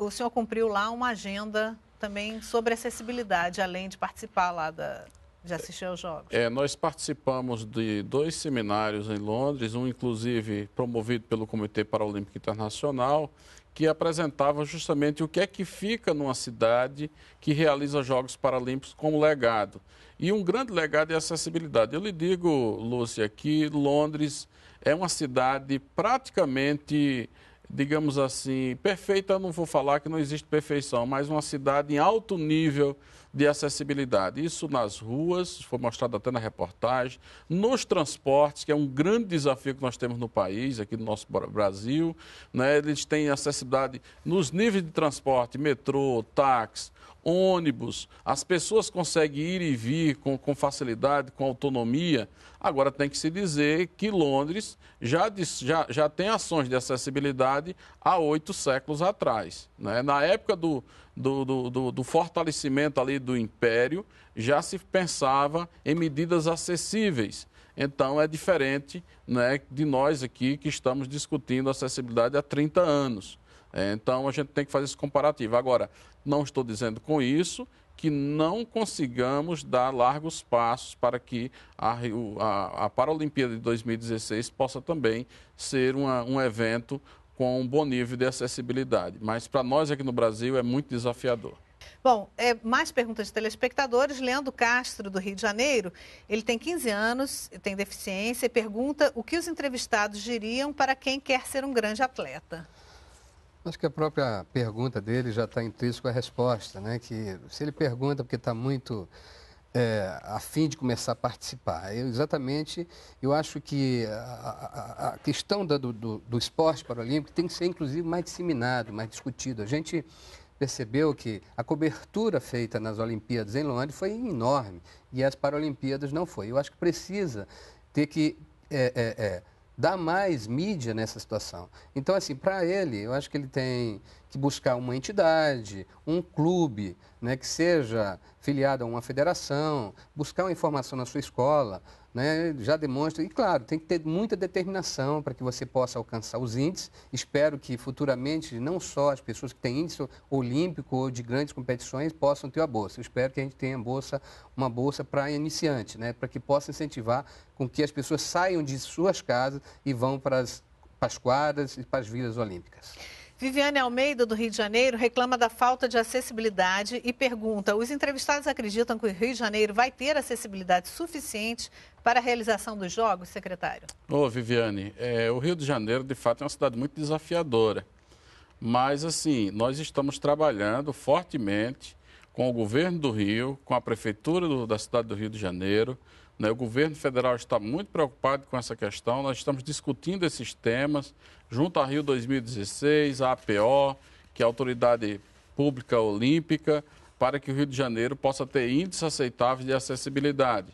o, o senhor cumpriu lá uma agenda também sobre acessibilidade, além de participar lá da, assistir aos
Jogos?
É, nós participamos de dois seminários em Londres, um inclusive promovido pelo Comitê Paralímpico Internacional que apresentava justamente o que é que fica numa cidade que realiza Jogos Paralímpicos como legado. E um grande legado é a acessibilidade. Eu lhe digo, Lúcia, que Londres é uma cidade praticamente, digamos assim, perfeita. Eu não vou falar que não existe perfeição, mas uma cidade em alto nível de acessibilidade. Isso nas ruas, foi mostrado até na reportagem, nos transportes, que é um grande desafio que nós temos no país, aqui no nosso Brasil. Né? Eles têm acessibilidade nos níveis de transporte, metrô, táxi, ônibus, as pessoas conseguem ir e vir com, com, facilidade, com autonomia. Agora tem que se dizer que Londres já, já, já tem ações de acessibilidade há oito séculos atrás. Né? Na época do, do, do, do, do fortalecimento ali do império, já se pensava em medidas acessíveis. Então é diferente né, de nós aqui que estamos discutindo acessibilidade há 30 anos. É, então a gente tem que fazer esse comparativo. Agora, não estou dizendo com isso que não consigamos dar largos passos para que a, a, a Paralimpíada de 2016 possa também ser uma, um evento com um bom nível de acessibilidade. Mas para nós aqui no Brasil é muito desafiador.
Bom, é, mais perguntas de telespectadores. Leandro Castro, do Rio de Janeiro, ele tem 15 anos, tem deficiência e pergunta o que os entrevistados diriam para quem quer ser um grande atleta.
Acho que a própria pergunta dele já está com a resposta, né? Que se ele pergunta porque está muito é, a fim de começar a participar. Eu, exatamente, eu acho que a, a, a questão da, do, do esporte paralímpico tem que ser, inclusive, mais disseminado, mais discutido. A gente percebeu que a cobertura feita nas Olimpíadas em Londres foi enorme e as Paralimpíadas não foi. Eu acho que precisa ter que é, é, é, dar mais mídia nessa situação. Então, assim, para ele, eu acho que ele tem que buscar uma entidade, um clube, né, que seja filiado a uma federação, buscar uma informação na sua escola, né, já demonstra. E claro, tem que ter muita determinação para que você possa alcançar os índices. Espero que futuramente não só as pessoas que têm índice olímpico ou de grandes competições possam ter a bolsa. Eu espero que a gente tenha bolsa, uma bolsa para iniciante, né, para que possa incentivar com que as pessoas saiam de suas casas e vão para as, para as quadras e para as vilas olímpicas.
Viviane Almeida, do Rio de Janeiro, reclama da falta de acessibilidade e pergunta: os entrevistados acreditam que o Rio de Janeiro vai ter acessibilidade suficiente para a realização dos Jogos, secretário?
Ô, Viviane, é, o Rio de Janeiro, de fato, é uma cidade muito desafiadora. Mas, assim, nós estamos trabalhando fortemente com o governo do Rio, com a prefeitura do, da cidade do Rio de Janeiro né? O governo federal está muito preocupado com essa questão. Nós estamos discutindo esses temas junto à Rio 2016, a APO, que é a Autoridade Pública Olímpica, para que o Rio de Janeiro possa ter índices aceitáveis de acessibilidade.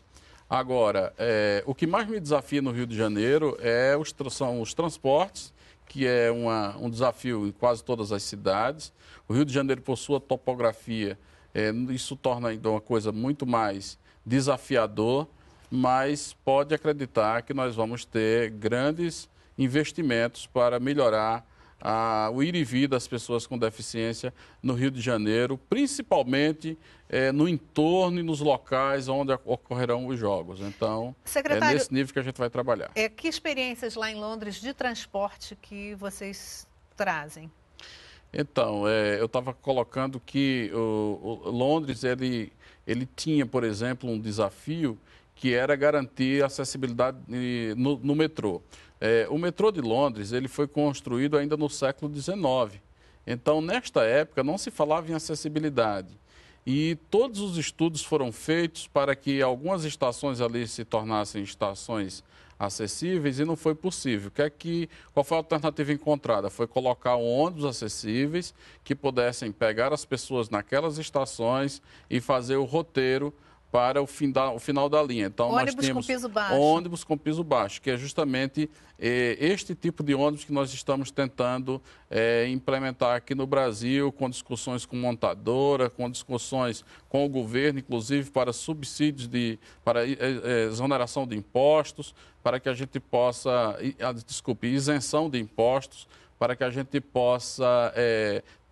Agora, é, o que mais me desafia no Rio de Janeiro é os, são os transportes, que é uma, um desafio em quase todas as cidades. O Rio de Janeiro, por sua topografia, é, isso torna ainda então, uma coisa muito mais desafiador mas pode acreditar que nós vamos ter grandes investimentos para melhorar a, ah, o ir e vir das pessoas com deficiência no Rio de Janeiro, principalmente é, no entorno e nos locais onde ocorrerão os jogos. Então, é Secretário, é nesse nível que a gente vai trabalhar.
É, que experiências lá em Londres de transporte que vocês trazem?
Então, é, eu estava colocando que o, o Londres ele, ele tinha, por exemplo, um desafio que era garantir acessibilidade no, no metrô. É, o metrô de Londres ele foi construído ainda no século XIX. Então, nesta época, não se falava em acessibilidade. E todos os estudos foram feitos para que algumas estações ali se tornassem estações acessíveis e não foi possível. Que é que, qual foi a alternativa encontrada? Foi colocar ônibus acessíveis que pudessem pegar as pessoas naquelas estações e fazer o roteiro para o, fim da, o final da linha. Então, ônibus nós temos com piso baixo. ônibus com piso baixo, que é justamente eh, este tipo de ônibus que nós estamos tentando eh, implementar aqui no Brasil, com discussões com montadora, com discussões com o governo, inclusive para subsídios de para eh, eh exoneração de impostos, para que a gente possa, ah, desculpe, isenção de impostos, para que a gente possa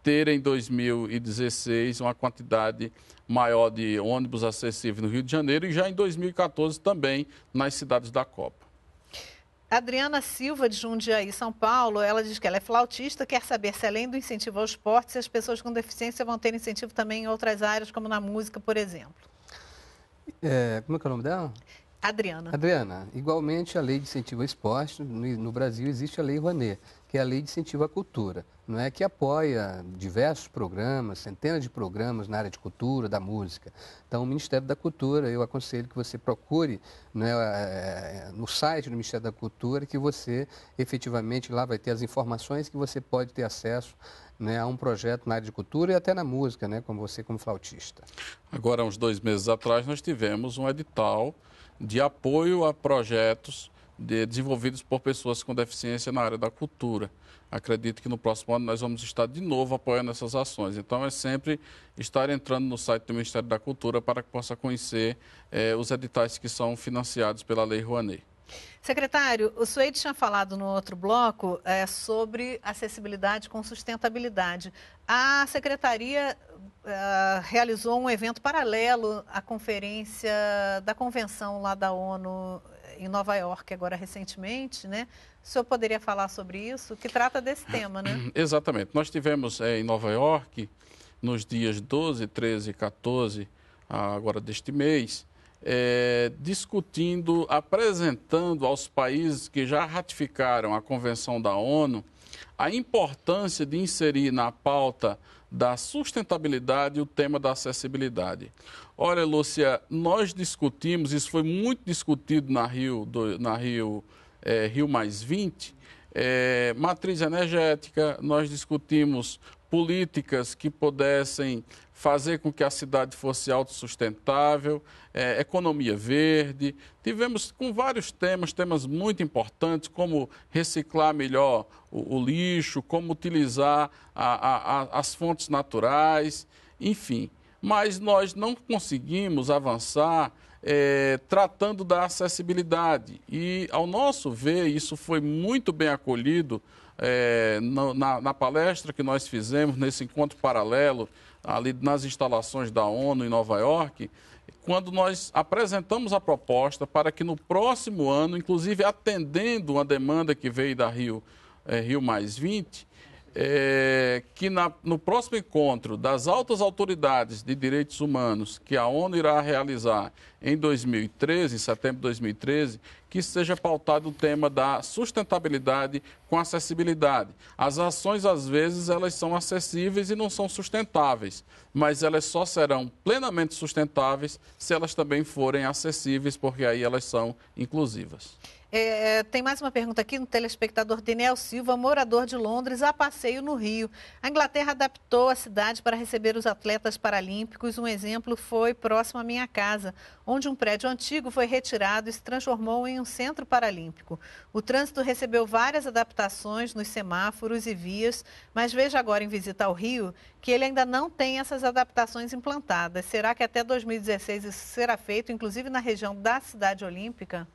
ter em 2016 uma quantidade maior de ônibus acessível no Rio de Janeiro e já em 2014 também nas cidades da Copa.
Adriana Silva, de Jundiaí, São Paulo, ela diz que ela é flautista, quer saber se além do incentivo ao esporte, se as pessoas com deficiência vão ter incentivo também em outras áreas, como na música, por exemplo.
É, como é que é o nome dela? Adriana. Adriana, igualmente a lei de incentivo ao esporte, no, Brasil existe a lei Rouanet, que é a Lei de Incentivo à Cultura, não é que apoia diversos programas, centenas de programas na área de cultura, da música. Então, o Ministério da Cultura, eu aconselho que você procure é, no site do Ministério da Cultura, que você efetivamente lá vai ter as informações que você pode ter acesso né, a um projeto na área de cultura e até na música, né,
como você como flautista. Agora, uns dois meses atrás, nós tivemos um edital de apoio a projetos de, desenvolvidos por pessoas com deficiência na área da cultura. Acredito que no próximo ano nós vamos estar de novo apoiando essas ações. Então, é sempre estar entrando no site do Ministério da Cultura para que possa conhecer eh, os editais que são financiados pela Lei Rouanet.
Secretário, o Suede tinha falado no outro bloco é, sobre acessibilidade com sustentabilidade. A secretaria é, realizou um evento paralelo à conferência da convenção lá da ONU em Nova York agora recentemente, né? O senhor poderia falar sobre isso, que trata desse tema, né?
*clears throat* Exatamente. Nós tivemos é, em Nova York, nos dias 12, 13 e 14, agora deste mês, é, discutindo, apresentando aos países que já ratificaram a Convenção da ONU a importância de inserir na pauta da sustentabilidade o tema da acessibilidade. Olha, Lúcia, nós discutimos, isso foi muito discutido na Rio, do, na Rio, é, Rio mais 20, é, eh, matriz energética, nós discutimos políticas que pudessem fazer com que a cidade fosse autossustentável, é, economia verde. Tivemos com vários temas, temas muito importantes, como reciclar melhor o, o lixo, como utilizar a, a, a, as fontes naturais, enfim. Mas nós não conseguimos avançar é, tratando da acessibilidade. E, ao nosso ver, isso foi muito bem acolhido é, na, na palestra que nós fizemos nesse encontro paralelo ali nas instalações da ONU em Nova York, quando nós apresentamos a proposta para que no próximo ano, inclusive atendendo uma demanda que veio da Rio, é, Rio Mais 20, é, que na, no próximo encontro das altas autoridades de direitos humanos que a ONU irá realizar em 2013, em setembro de 2013, que seja pautado o tema da sustentabilidade com acessibilidade. As ações, às vezes, elas são acessíveis e não são sustentáveis, mas elas só serão plenamente sustentáveis se elas também forem acessíveis, porque aí elas são inclusivas.
É, é tem mais uma pergunta aqui no telespectador Daniel Silva, morador de Londres, a passeio no Rio. A Inglaterra adaptou a cidade para receber os atletas paralímpicos. Um exemplo foi próximo à minha casa, onde um prédio antigo foi retirado e se transformou em um centro paralímpico. O trânsito recebeu várias adaptações nos semáforos e vias, mas veja agora em visita ao Rio que ele ainda não tem essas adaptações implantadas. Será que até 2016 isso será feito, inclusive na região da Cidade Olímpica?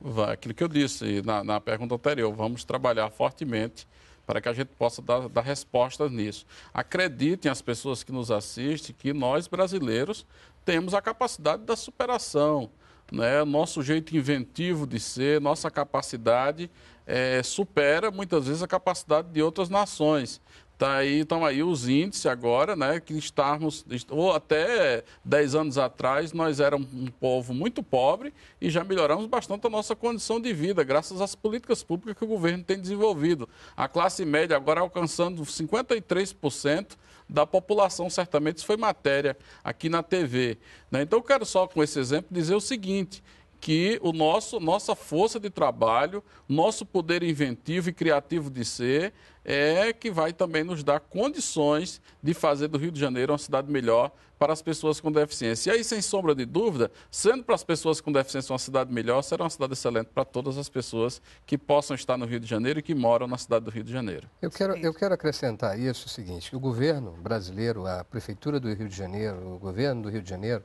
Vai, aquilo que eu disse na, na pergunta anterior, vamos trabalhar fortemente para que a gente possa dar, dar respostas nisso. Acreditem as pessoas que nos assistem que nós brasileiros temos a capacidade da superação, né? nosso jeito inventivo de ser, nossa capacidade é, supera muitas vezes a capacidade de outras nações. Tá aí, estão aí os índices agora, né? Que estarmos, ou até 10 anos atrás, nós éramos um povo muito pobre e já melhoramos bastante a nossa condição de vida, graças às políticas públicas que o governo tem desenvolvido. A classe média agora alcançando 53% da população. Certamente isso foi matéria aqui na TV. Né? Então eu quero só com esse exemplo dizer o seguinte, que o nosso, nossa força de trabalho, nosso poder inventivo e criativo de ser é que vai também nos dar condições de fazer do Rio de Janeiro uma cidade melhor para as pessoas com deficiência. E aí, sem sombra de dúvida, sendo para as pessoas com deficiência uma cidade melhor, será uma cidade excelente para todas as pessoas que possam estar no Rio de Janeiro e que moram na cidade do Rio de Janeiro.
Eu quero, eu quero acrescentar isso o seguinte: o governo brasileiro, a Prefeitura do Rio de Janeiro, o governo do Rio de Janeiro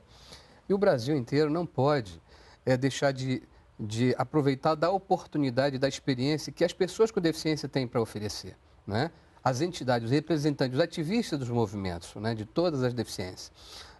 e o Brasil inteiro não pode é, deixar de, de aproveitar da oportunidade, da experiência que as pessoas com deficiência têm para oferecer. Né? as entidades, os representantes, os ativistas dos movimentos, né, de todas as deficiências.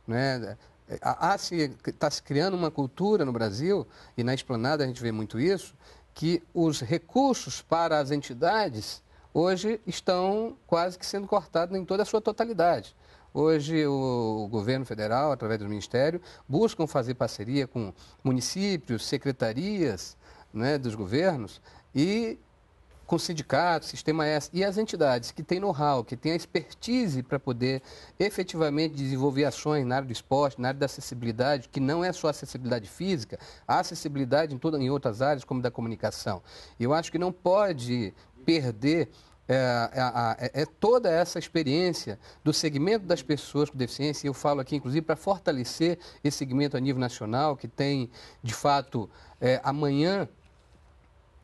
Né? Está é, se, tá se criando uma cultura no Brasil, e na esplanada a gente vê muito isso, que os recursos para as entidades hoje estão quase que sendo cortados em toda a sua totalidade. Hoje, o governo federal, através do Ministério, buscam fazer parceria com municípios, secretarias né, dos governos e com sindicatos, sistema S e as entidades que têm know-how, que têm a expertise para poder efetivamente desenvolver ações na área do esporte, na área da acessibilidade, que não é só acessibilidade física, há acessibilidade em, toda, em outras áreas, como da comunicação. Eu acho que não pode perder é, é, é, toda essa experiência do segmento das pessoas com deficiência, e eu falo aqui, inclusive, para fortalecer esse segmento a nível nacional, que tem, de fato, é, amanhã,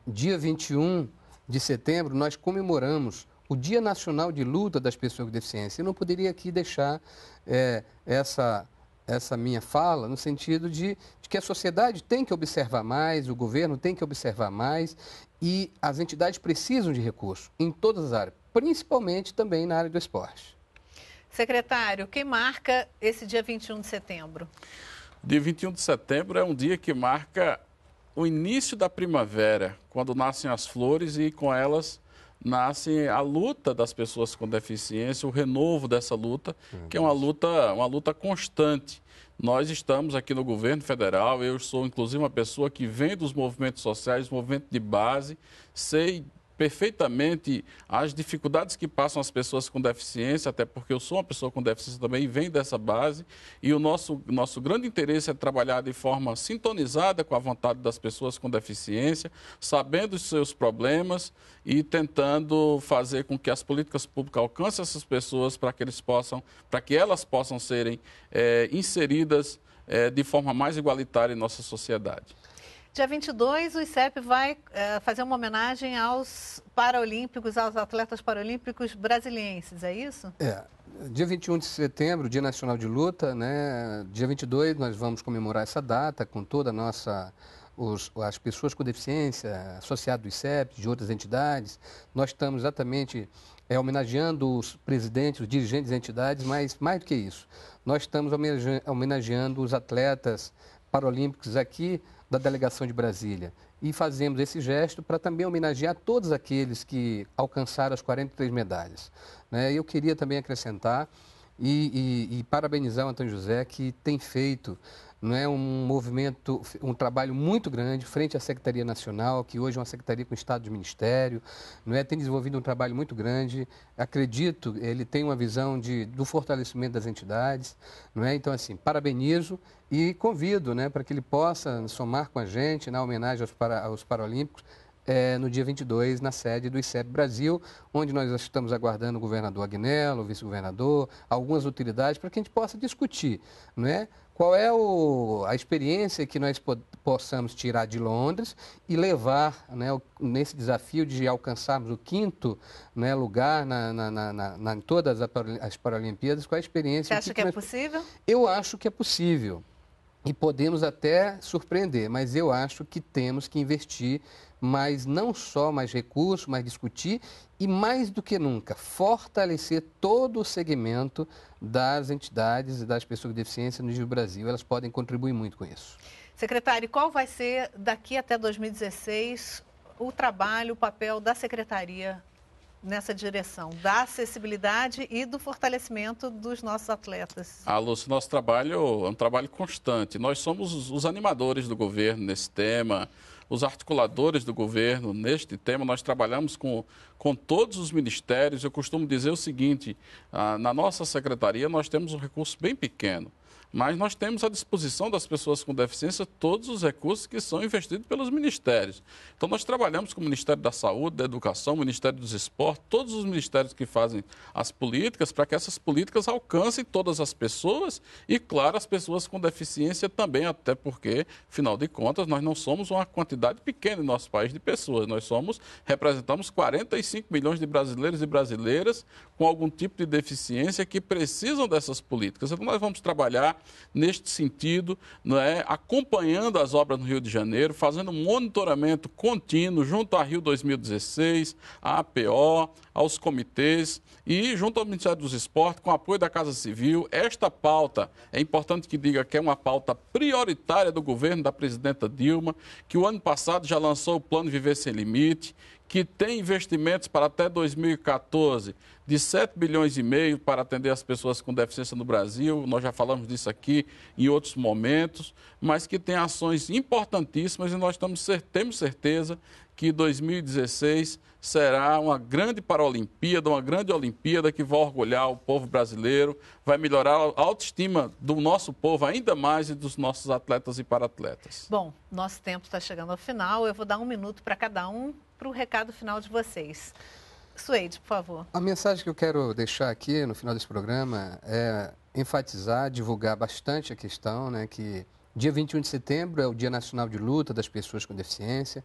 dia 21, de setembro, nós comemoramos o Dia Nacional de Luta das Pessoas com Deficiência. Eu não poderia aqui deixar é, essa, essa minha fala no sentido de, de, que a sociedade tem que observar mais, o governo tem que observar mais e as entidades precisam de recursos em todas as áreas, principalmente também na área do esporte.
Secretário, quem marca esse dia 21 de setembro?
Dia 21 de setembro é um dia que marca o início da primavera, quando nascem as flores e com elas nasce a luta das pessoas com deficiência, o renovo dessa luta, que é uma uhum. luta, uma luta constante. Nós estamos aqui no governo federal, eu sou inclusive uma pessoa que vem dos movimentos sociais, movimento de base, sei perfeitamente as dificuldades que passam as pessoas com deficiência, até porque eu sou uma pessoa com deficiência também, vem dessa base, e o nosso, nosso grande interesse é trabalhar de forma sintonizada com a vontade das pessoas com deficiência, sabendo os seus problemas e tentando fazer com que as políticas públicas alcancem essas pessoas para que eles possam, para que elas possam serem é, inseridas é, de forma mais igualitária em nossa sociedade.
Dia 22, o ICEP vai é, fazer uma homenagem aos paralímpicos, aos atletas paralímpicos brasileiros, é isso?
É. Dia 21 de setembro, Dia Nacional de Luta, né? Dia 22 nós vamos comemorar essa data com toda a nossa os, as pessoas com deficiência, associado do ICEP, de outras entidades. Nós estamos exatamente é, homenageando os presidentes, os dirigentes das entidades, mas mais do que isso, nós estamos homenageando os atletas paralímpicos aqui da delegação de Brasília. E fazemos esse gesto para também homenagear todos aqueles que alcançaram as 43 medalhas. Né? Eu queria também acrescentar e, e, e parabenizar o Antônio José que tem feito não é um movimento, um trabalho muito grande frente à Secretaria Nacional, que hoje é uma secretaria com Estado de Ministério, não é tem desenvolvido um trabalho muito grande. Acredito, ele tem uma visão de, do fortalecimento das entidades, não é? Então assim, parabenizo e convido, né, para que ele possa somar com a gente na homenagem aos, para, aos Paralímpicos é, no dia 22, na sede do ICEP Brasil, onde nós estamos aguardando o governador Agnello, o vice-governador, algumas utilidades, para que a gente possa discutir né, qual é o, a experiência que nós possamos tirar de Londres e levar né, nesse desafio de alcançarmos o quinto né, lugar na, na, na, na, em todas as Paralimpíadas, qual é a experiência... Você acha que, que é nós... possível? Eu acho que é possível. E podemos até surpreender, mas eu acho que temos que investir mas não só mais recursos, mas discutir e, mais do que nunca, fortalecer todo o segmento das entidades e das pessoas com deficiência no Brasil. Elas podem contribuir muito com isso.
Secretário, qual vai ser, daqui até 2016, o trabalho, o papel da Secretaria nessa direção da acessibilidade e do fortalecimento dos nossos atletas?
Alô, nosso trabalho é um trabalho constante. Nós somos os animadores do governo nesse tema os articuladores do governo neste tema. Nós trabalhamos com, com todos os ministérios. Eu costumo dizer o seguinte: ah, na nossa secretaria nós temos um recurso bem pequeno. Mas nós temos à disposição das pessoas com deficiência todos os recursos que são investidos pelos ministérios. Então, nós trabalhamos com o Ministério da Saúde, da Educação, o Ministério dos Esportes, todos os ministérios que fazem as políticas, para que essas políticas alcancem todas as pessoas e, claro, as pessoas com deficiência também, até porque, afinal de contas, nós não somos uma quantidade pequena em nosso país de pessoas. Nós somos, representamos 45 milhões de brasileiros e brasileiras com algum tipo de deficiência que precisam dessas políticas. Então, nós vamos trabalhar neste sentido, né, acompanhando as obras no Rio de Janeiro, fazendo monitoramento contínuo junto à Rio 2016, à APO, aos comitês e junto ao Ministério dos Esportes, com apoio da Casa Civil. Esta pauta, é importante que diga que é uma pauta prioritária do governo da presidenta Dilma, que o ano passado já lançou o Plano Viver Sem Limite, que tem investimentos para até 2014 de 7 bilhões e meio para atender as pessoas com deficiência no Brasil, nós já falamos disso aqui em outros momentos, mas que tem ações importantíssimas e nós estamos, temos certeza que 2016 será uma grande Paralimpíada, uma grande Olimpíada que vai orgulhar o povo brasileiro, vai melhorar a autoestima do nosso povo ainda mais e dos nossos atletas e para-atletas.
Bom, nosso tempo está chegando ao final, eu vou dar um minuto para cada um para o recado final de vocês. Suede, por favor.
A mensagem que eu quero deixar aqui no final desse programa é enfatizar, divulgar bastante a questão, né, que dia 21 de setembro é o Dia Nacional de Luta das Pessoas com Deficiência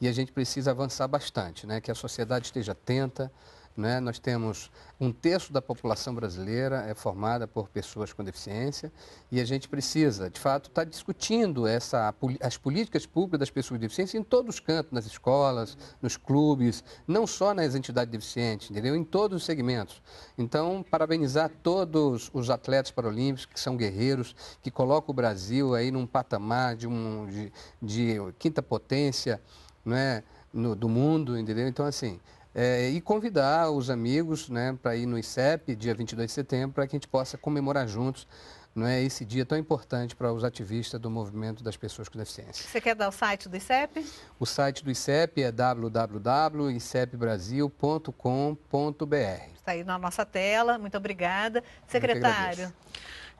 e a gente precisa avançar bastante, né, que a sociedade esteja atenta, né? Nós temos um terço da população brasileira é formada por pessoas com deficiência e a gente precisa, de fato, estar tá discutindo essa, as políticas públicas das pessoas com deficiência em todos os cantos, nas escolas, nos clubes, não só nas entidades deficientes, entendeu? em todos os segmentos. Então, parabenizar todos os atletas paralímpicos que são guerreiros, que colocam o Brasil aí num patamar de, um, de, de quinta potência. Né, no, do mundo, entendeu? Então, assim, é, e convidar os amigos né, para ir no ICEP, dia 22 de setembro, para que a gente possa comemorar juntos não é esse dia tão importante para os ativistas do movimento das pessoas com deficiência.
Você quer dar o site do ICEP?
O site do ICEP é www.icepbrasil.com.br.
Está aí na nossa tela. Muito obrigada. Secretário.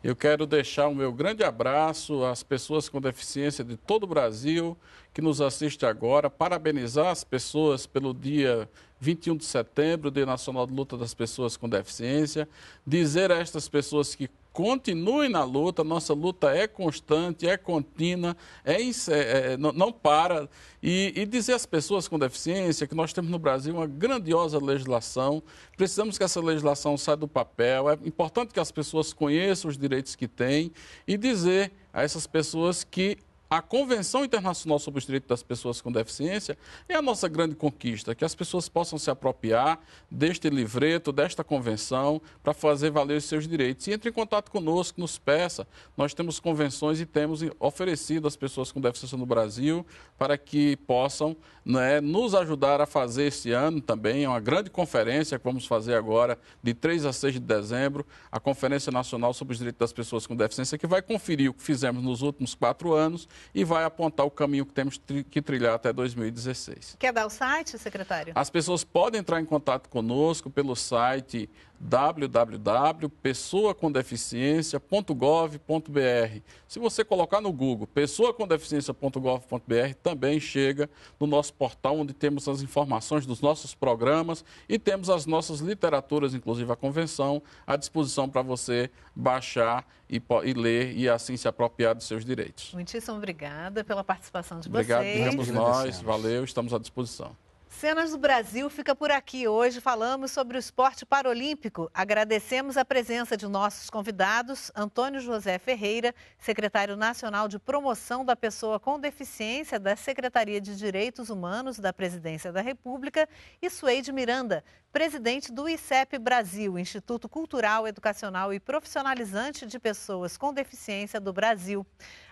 Eu quero deixar o meu grande abraço às pessoas com deficiência de todo o Brasil que nos assiste agora, parabenizar as pessoas pelo dia 21 de setembro, Dia Nacional de Luta das Pessoas com Deficiência, dizer a estas pessoas que continuem na luta, nossa luta é constante, é contínua, é, é, é não, para. E, e, dizer às pessoas com deficiência que nós temos no Brasil uma grandiosa legislação, precisamos que essa legislação saia do papel, é importante que as pessoas conheçam os direitos que têm e dizer a essas pessoas que a Convenção Internacional sobre os Direitos das Pessoas com Deficiência é a nossa grande conquista, que as pessoas possam se apropriar deste livreto, desta convenção, para fazer valer os seus direitos. E entre em contato conosco, nos peça. Nós temos convenções e temos oferecido às pessoas com deficiência no Brasil para que possam né, nos ajudar a fazer esse ano também. É uma grande conferência que vamos fazer agora, de 3 a 6 de dezembro, a Conferência Nacional sobre os Direitos das Pessoas com Deficiência, que vai conferir o que fizemos nos últimos quatro anos e vai apontar o caminho que temos que trilhar até 2016.
Quer dar o site, secretário?
As pessoas podem entrar em contato conosco pelo site www.pessoacomdeficiencia.gov.br. Se você colocar no Google pessoacomdeficiencia.gov.br, também chega no nosso portal onde temos as informações dos nossos programas e temos as nossas literaturas, inclusive a convenção, à disposição para você baixar e, e, ler e assim se apropriar dos seus direitos.
Muitíssimo obrigada pela participação de Obrigado, vocês. Obrigado, nós.
Valeu, estamos à disposição.
Cenas do Brasil fica por aqui. Hoje falamos sobre o esporte paralímpico. Agradecemos a presença de nossos convidados, Antônio José Ferreira, secretário nacional de promoção da pessoa com deficiência da Secretaria de Direitos Humanos da Presidência da República, e Suede Miranda, presidente do ICEP Brasil, Instituto Cultural, Educacional e Profissionalizante de Pessoas com Deficiência do Brasil.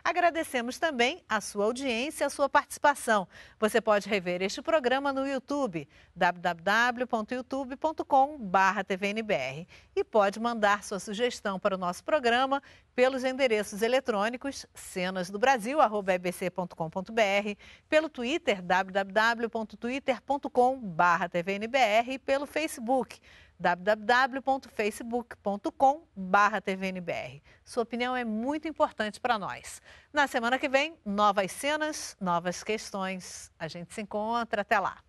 Agradecemos também a sua audiência e a sua participação. Você pode rever este programa no YouTube, www.youtube.com.br e pode mandar sua sugestão para o nosso programa pelos endereços eletrônicos cenasdobrasil.ebc.com.br, pelo Twitter, www.twitter.com.br e pelo Facebook www.facebook.com/tvnbr. Sua opinião é muito importante para nós. Na semana que vem, novas cenas, novas questões. A gente se encontra até lá.